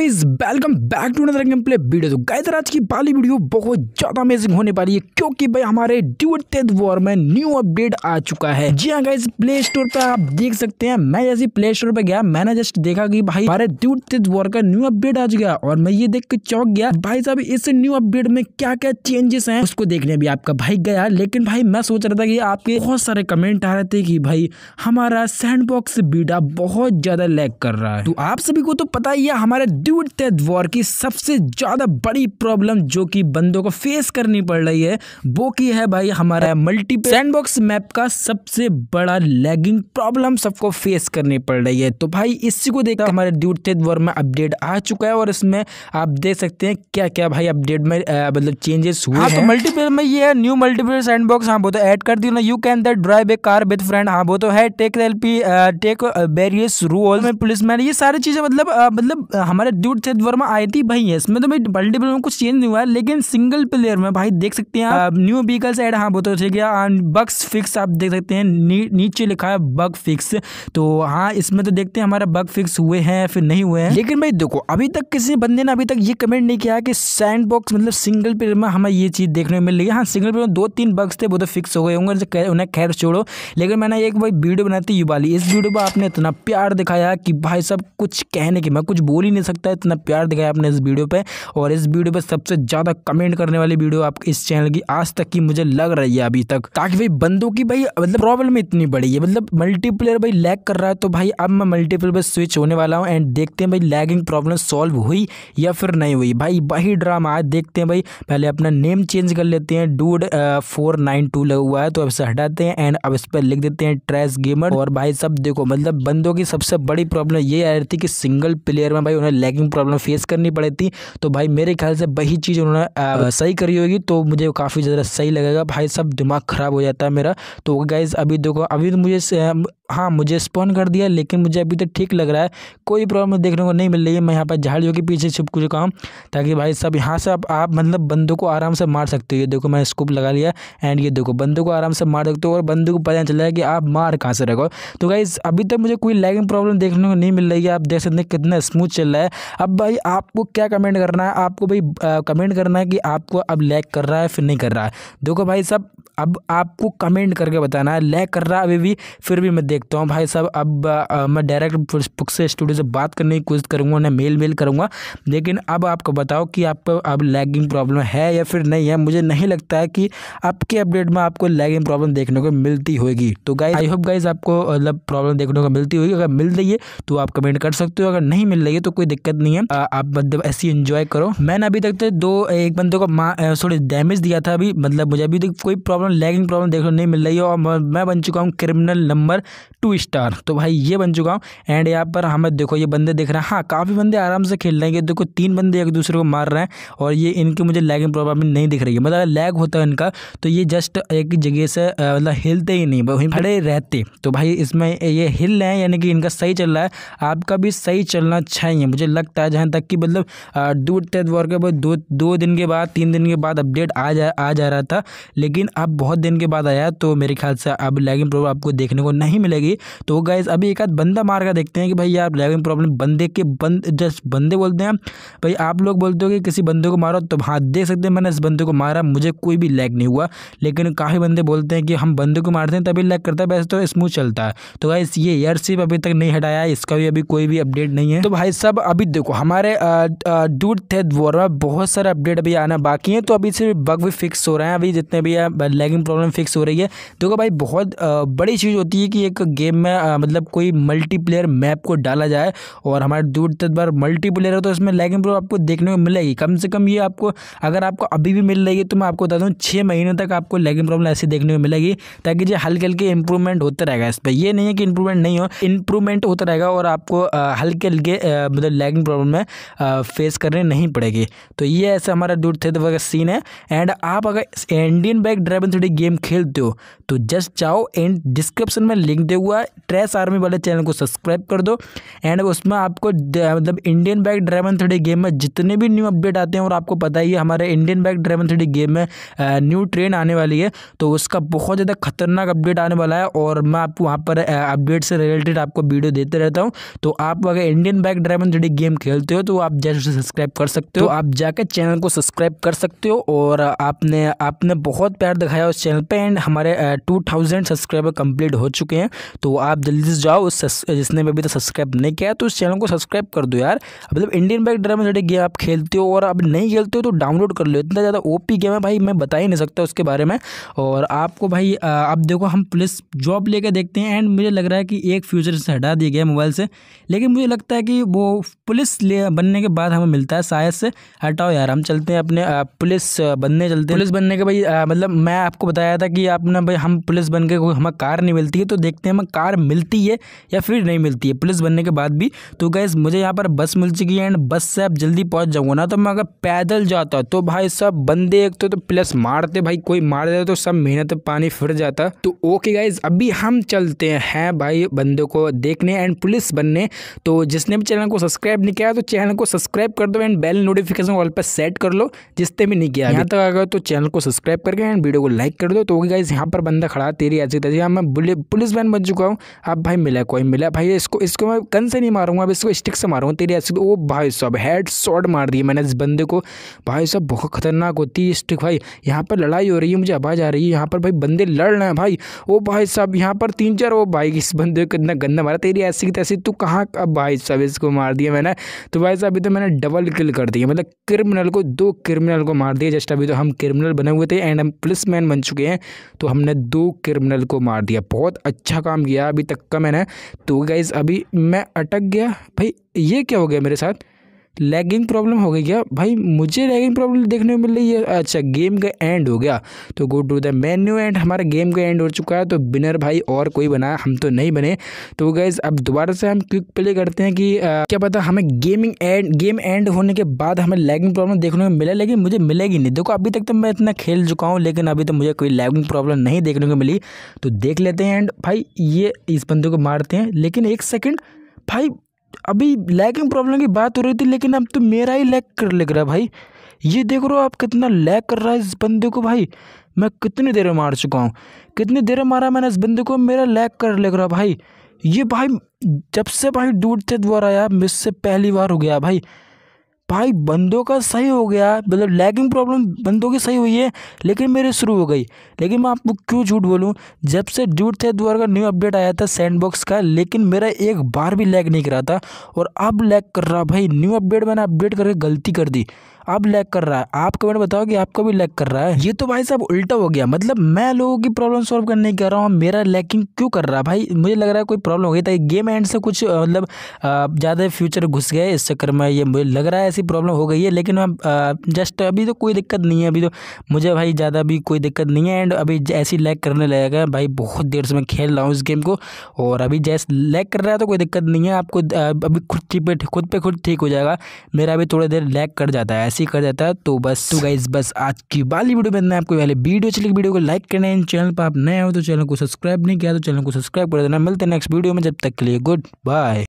Guys welcome back to another game play video तो guys आज की पहली वीडियो बहुत ज्यादा अमेजिंग होने वाली है क्योंकि भाई हमारे ड्यूट टेथ वॉर में न्यू अपडेट आ चुका है जी हां गाइस प्ले स्टोर पर आप देख सकते हैं मैं जैसे प्ले स्टोर पर गया मैंने जस्ट देखा कि भाई हमारे ड्यूट टेथ वॉर का न्यू अपडेट आ चुका और मैं ये देख के चौंक गया भाई साहब इस न्यू अपडेट में क्या क्या चेंजेस है उसको देखने भी आपका भाई गया लेकिन भाई मैं सोच रहा था कि आपके बहुत सारे कमेंट आ रहे थे कि भाई हमारा सैंड बॉक्स बीटा बहुत ज्यादा लैग कर रहा है तो आप सभी को तो पता ही है हमारे शेड्यूल्ड टेथ वॉर की सबसे ज़्यादा बड़ी प्रॉब्लम जो कि बंदों को फेस करनी पड़ रही है वो की है भाई हमारा मल्टी सैंडबॉक्स मैप का सबसे बड़ा लैगिंग प्रॉब्लम सबको फेस करनी पड़ रही है तो भाई इसी को देखकर हमारे ड्यूट टेथ वॉर में अपडेट आ चुका है और इसमें आप देख सकते हैं क्या क्या भाई अपडेट में मतलब चेंजेस हुए हाँ तो मल्टीप्लेयर में ये है न्यू मल्टीप्लेयर सैंडबॉक्स हाँ वो तो ऐड कर दी ना you can that drive a car with friend हाँ वो तो है take L take various rule में पुलिस मैन ये सारी चीज़ें मतलब मतलब हमारे दूर क्षेत्र वर्मा आई थी भाई है इसमें तो भाई मल्टीप्लेयर में कुछ चेंज नहीं हुआ है लेकिन सिंगल प्लेयर में भाई देख सकते हैं आप न्यू व्हीकल्स एड हाँ बोलते अच्छे गया बक्स फिक्स आप देख सकते हैं नीचे लिखा है बग फिक्स तो हाँ इसमें तो देखते हैं हमारा बग फिक्स हुए हैं फिर नहीं हुए हैं लेकिन भाई देखो अभी तक किसी बंदे ने अभी तक ये कमेंट नहीं किया कि सैंड बॉक्स मतलब सिंगल प्लेयर में हमें ये चीज़ देखने में मिल रही है हाँ सिंगल प्लेयर में दो तीन बग्स थे वो तो फिक्स हो गए होंगे उन्हें खैर छोड़ो लेकिन मैंने एक भाई वीडियो बनाई थी युवाली इस वीडियो पर आपने इतना प्यार दिखाया कि भाई सब कुछ कहने की मैं कुछ बोल ही नहीं सकता लगता है इतना प्यार दिखाया आपने इस वीडियो पर और इस वीडियो पर सबसे ज़्यादा कमेंट करने वाली वीडियो आपके इस चैनल की आज तक की मुझे लग रही है अभी तक ताकि भाई बंदों की भाई मतलब प्रॉब्लम इतनी बड़ी है मतलब मल्टीप्लेयर भाई लैग कर रहा है तो भाई अब मैं मल्टीप्लेयर पर स्विच होने वाला हूँ एंड देखते हैं भाई लैगिंग प्रॉब्लम सॉल्व हुई या फिर नहीं हुई भाई वही ड्रामा आज देखते हैं भाई पहले अपना नेम चेंज कर लेते हैं डूड फोर नाइन टू लगा हुआ है तो अब इसे हटाते हैं एंड अब इस पर लिख देते हैं ट्रैश गेमर और भाई सब देखो मतलब बंदों की सबसे बड़ी प्रॉब्लम ये आ रही थी कि सिंगल प्लेयर में भाई उन्हें लैगिंग पार्किंग प्रॉब्लम फेस करनी पड़ी थी तो भाई मेरे ख्याल से वही चीज़ उन्होंने हाँ। सही करी होगी तो मुझे काफ़ी ज़्यादा सही लगेगा भाई सब दिमाग ख़राब हो जाता है मेरा तो गाइज़ अभी देखो अभी तो मुझे हाँ मुझे स्पॉन कर दिया लेकिन मुझे अभी तक ठीक लग रहा है कोई प्रॉब्लम देखने को नहीं मिल रही है मैं यहाँ पर झाड़ियों के पीछे छुप चुका हूँ ताकि भाई सब यहाँ से आप आप मतलब बंदों को आराम से मार सकते हो ये देखो मैं स्कूप लगा लिया एंड ये देखो बंदों को आराम से मार सकते हो और बंदों को पता चला है कि आप मार कहाँ से रखो तो भाई अभी तक मुझे कोई लैगिंग प्रॉब्लम देखने को नहीं मिल रही है आप देख सकते हैं कितना स्मूथ चल रहा है अब भाई आपको क्या कमेंट करना है आपको भाई कमेंट करना है कि आपको अब लैग कर रहा है फिर नहीं कर रहा है देखो भाई सब अब आपको कमेंट करके बताना है लैग कर रहा है अभी भी फिर भी मैं देख देखता हूँ भाई साहब अब आ, मैं डायरेक्ट बुक से स्टूडियो से बात करने की कोशिश करूँगा उन्हें मेल मेल करूँगा लेकिन अब आपको बताओ कि आपको अब लैगिंग प्रॉब्लम है या फिर नहीं है मुझे नहीं लगता है कि आपके अपडेट में आपको लैगिंग प्रॉब्लम देखने को मिलती होगी तो गाइज आई होप गाइज आपको मतलब प्रॉब्लम देखने को मिलती होगी अगर मिल रही है तो आप कमेंट कर सकते हो अगर नहीं मिल रही है तो कोई दिक्कत नहीं है आप मतलब ऐसी इन्जॉय करो मैंने अभी तक तो दो एक बंदे को सॉरी डैमेज दिया था अभी मतलब मुझे अभी तक कोई प्रॉब्लम लैगिंग प्रॉब्लम देखने को नहीं मिल रही है और मैं बन चुका हूँ क्रिमिनल नंबर टू स्टार तो भाई ये बन चुका हूँ एंड यहाँ पर हमें देखो ये बंदे देख रहे हैं हाँ काफ़ी बंदे आराम से खेल रहे हैं देखो तीन बंदे एक दूसरे को मार रहे हैं और ये इनकी मुझे लैगिंग प्रॉब्लम नहीं दिख रही है मतलब लैग होता है इनका तो ये जस्ट एक जगह से मतलब हिलते ही नहीं वहीं खड़े रहते तो भाई इसमें ये हिल रहे हैं यानी कि इनका सही चल रहा है आपका भी सही चलना चाहिए मुझे लगता है जहाँ तक कि मतलब डूट टेथ वॉर के बाद दो दो दिन के बाद तीन दिन के बाद अपडेट आ जा आ जा रहा था लेकिन अब बहुत दिन के बाद आया तो मेरे ख्याल से अब लैगिंग प्रॉब्लम आपको देखने को नहीं मिलेगी जाएगी तो गाइज अभी एक आध बंदा मार कर देखते हैं कि भाई यार ड्रैगन प्रॉब्लम बंदे के बंद जस्ट बंदे बोलते हैं भाई आप लोग बोलते हो कि किसी बंदे को मारो तो हाँ देख सकते हैं मैंने इस बंदे को मारा मुझे कोई भी लैग नहीं हुआ लेकिन काफ़ी बंदे बोलते हैं कि हम बंदे को मारते हैं तभी लैग करता है वैसे तो स्मूथ चलता है तो गाइज ये एयर सिप अभी तक नहीं हटाया इसका भी अभी कोई भी अपडेट नहीं है तो भाई सब अभी देखो हमारे डूड थे बहुत सारे अपडेट अभी आना बाकी हैं तो अभी सिर्फ बग भी फिक्स हो रहे हैं अभी जितने भी लैगिंग प्रॉब्लम फिक्स हो रही है देखो भाई बहुत बड़ी चीज़ होती है कि एक एक गेम में आ, मतलब कोई मल्टीप्लेयर मैप को डाला जाए और हमारे दूर तक बार मल्टीप्लेयर है तो इसमें लैगिंग प्रॉब्लम आपको देखने को मिलेगी कम से कम ये आपको अगर आपको अभी भी मिल रही है तो मैं आपको बता दूँ छः महीने तक आपको लैगिंग प्रॉब्लम ऐसे देखने को मिलेगी ताकि जो हल्के हल्के इंप्रूवमेंट होता रहेगा इस पर यह नहीं है कि इंप्रूवमेंट नहीं हो इंप्रूवमेंट होता रहेगा और आपको हल्के हल्के मतलब लैगिंग प्रॉब्लम में फेस करने नहीं पड़ेगी तो ये ऐसा हमारा दूर थे तो सीन है एंड आप अगर इंडियन बैक ड्राइविंग थोड़ी गेम खेलते हो तो जस्ट जाओ एंड डिस्क्रिप्शन में लिंक दे हुआ ट्रेस आर्मी वाले चैनल को सब्सक्राइब कर दो एंड उसमें आपको मतलब Indian bike driving three game में जितने भी न्यू अपडेट आते हैं और आपको पता ही है हमारे Indian bike driving three game में न्यू ट्रेन आने वाली है तो उसका बहुत ज़्यादा खतरनाक अपडेट आने वाला है और मैं आपको वहाँ पर अपडेट से रिलेटेड आपको वीडियो देते रहता हूँ तो आप अगर Indian bike driving three game खेलते हो तो आप जैसे सब्सक्राइब कर सकते हो तो आप जाकर चैनल को सब्सक्राइब कर सकते हो और आपने आपने बहुत प्यार दिखाया उस चैनल पर एंड हमारे टू थाउजेंड सब्सक्राइबर कंप्लीट हो चुके हैं तो आप जल्दी से जाओ उस जिसने भी अभी तक सब्सक्राइब नहीं किया तो उस चैनल को सब्सक्राइब कर दो यार मतलब इंडियन बैक ड्रामा जैसे गेम आप खेलते हो और आप नहीं खेलते हो तो डाउनलोड कर लो इतना ज़्यादा ओ गेम है भाई मैं बता ही नहीं सकता उसके बारे में और आपको भाई आप देखो हम पुलिस जॉब लेके देखते हैं एंड मुझे लग रहा है कि एक फ्यूचर से हटा दिया गया मोबाइल से लेकिन मुझे लगता है कि वो पुलिस बनने के बाद हमें मिलता है शायद से हटाओ यार हम चलते हैं अपने पुलिस बनने चलते हैं पुलिस बनने के भाई मतलब मैं आपको बताया था कि आपने भाई हम पुलिस बन के कोई हमें कार नहीं मिलती है तो देखते हैं सकते हैं हमें कार मिलती है या फिर नहीं मिलती है पुलिस बनने के बाद भी तो गैस मुझे यहाँ पर बस मिल चुकी है एंड बस से आप जल्दी पहुँच जाऊँगा ना तो मैं अगर पैदल जाता तो भाई सब बंदे एक तो, तो प्लस मारते भाई कोई मार देता तो सब मेहनत पानी फिर जाता तो ओके गाइज अभी हम चलते हैं भाई बंदे को देखने एंड पुलिस बनने तो जिसने भी चैनल को सब्सक्राइब नहीं किया तो चैनल को सब्सक्राइब कर दो एंड बेल नोटिफिकेशन ऑल पर सेट कर लो जिसने भी नहीं किया यहाँ तक आ गए तो चैनल को सब्सक्राइब करके एंड वीडियो को लाइक कर दो तो ओके गाइज यहाँ पर बंदा खड़ा तेरी ऐसी तैसी हाँ, मैं पुलिस बैन पहुंच चुका हूँ अब भाई मिला कोई मिला भाई इसको इसको मैं कन से नहीं मारूंगा अब इसको स्टिक से मारूंगा तेरी ऐसी वो तो, भाई साहब हेड शॉट मार दिया मैंने इस बंदे को भाई साहब बहुत खतरनाक होती है स्टिक भाई यहाँ पर लड़ाई हो रही है मुझे आवाज़ आ रही है यहाँ पर भाई बंदे लड़ रहे हैं भाई वो भाई साहब यहाँ पर तीन चार वो भाई इस बंदे को इतना गंदा मारा तेरी ऐसी की तैसी तू कहाँ अब भाई साहब इसको मार दिया मैंने तो भाई साहब अभी तो मैंने डबल किल कर दिया मतलब क्रिमिनल को दो क्रिमिनल को मार दिया जस्ट अभी तो हम क्रिमिनल बने हुए थे एंड हम पुलिस मैन बन चुके हैं तो हमने दो क्रिमिनल को मार दिया बहुत अच्छा काम किया अभी तक का मैंने तो गाइज़ अभी मैं अटक गया भाई ये क्या हो गया मेरे साथ लैगिंग प्रॉब्लम हो गई क्या भाई मुझे लैगिंग प्रॉब्लम देखने को मिल रही है अच्छा गेम का एंड हो गया तो go to the menu end हमारा गेम का एंड हो चुका है तो बिनर भाई और कोई बना हम तो नहीं बने तो गैस अब दोबारा से हम क्विक प्ले करते हैं कि आ, क्या पता हमें गेमिंग एंड गेम एंड होने के बाद हमें लैगिंग प्रॉब्लम देखने को मिला लेकिन मुझे मिलेगी नहीं देखो अभी तक तो मैं इतना खेल चुका हूँ लेकिन अभी तो मुझे कोई लैगिंग प्रॉब्लम नहीं देखने को मिली तो देख लेते हैं एंड भाई ये इस बंदे को मारते हैं लेकिन एक सेकेंड भाई अभी लैगिंग प्रॉब्लम की बात हो रही थी लेकिन अब तो मेरा ही लैग कर लग रहा है भाई ये देख रहे हो आप कितना लैग कर रहा है इस बंदे को भाई मैं कितनी देर में मार चुका हूँ कितनी देर में मारा मैंने इस बंदे को मेरा लैग कर लग रहा भाई ये भाई जब से भाई दूर से द्वारा आया मुझसे पहली बार हो गया भाई भाई बंदों का सही हो गया मतलब लैगिंग प्रॉब्लम बंदों की सही हुई है लेकिन मेरे शुरू हो गई लेकिन मैं आपको क्यों झूठ बोलूँ जब से जूट थे द्वार का न्यू अपडेट आया था सैंडबॉक्स का लेकिन मेरा एक बार भी लैग नहीं करा था और अब लैग कर रहा भाई न्यू अपडेट मैंने अपडेट करके गलती कर दी अब लैग कर रहा है आप कमेंट बताओ कि आपको भी लैग कर रहा है ये तो भाई साहब उल्टा हो गया मतलब मैं लोगों की प्रॉब्लम सॉल्व करने कह रहा हूँ मेरा लैकिंग क्यों कर रहा है भाई मुझे लग रहा है कोई प्रॉब्लम हो गई था गेम एंड से कुछ मतलब ज़्यादा फ्यूचर घुस गए इस चक्कर में ये मुझे लग रहा है ऐसी प्रॉब्लम हो गई है लेकिन मैं जस्ट अभी तो कोई दिक्कत नहीं है अभी तो मुझे भाई ज़्यादा भी कोई दिक्कत नहीं है एंड अभी ऐसी लैक करने लगेगा भाई बहुत देर से मैं खेल रहा हूँ इस गेम को और अभी जैसे लैक कर रहा है तो कोई दिक्कत नहीं है आपको अभी खुद पे खुद पे खुद ठीक हो जाएगा मेरा अभी थोड़ी देर लैक कर जाता है ऐसे ही कर देता है तो बस तो गाइज बस आज की वाली वीडियो में आपको पहले वीडियो चली वीडियो को लाइक करना है चैनल पर आप नए हो तो चैनल को सब्सक्राइब नहीं किया तो चैनल को सब्सक्राइब कर देना मिलते हैं नेक्स्ट वीडियो में जब तक के लिए गुड बाय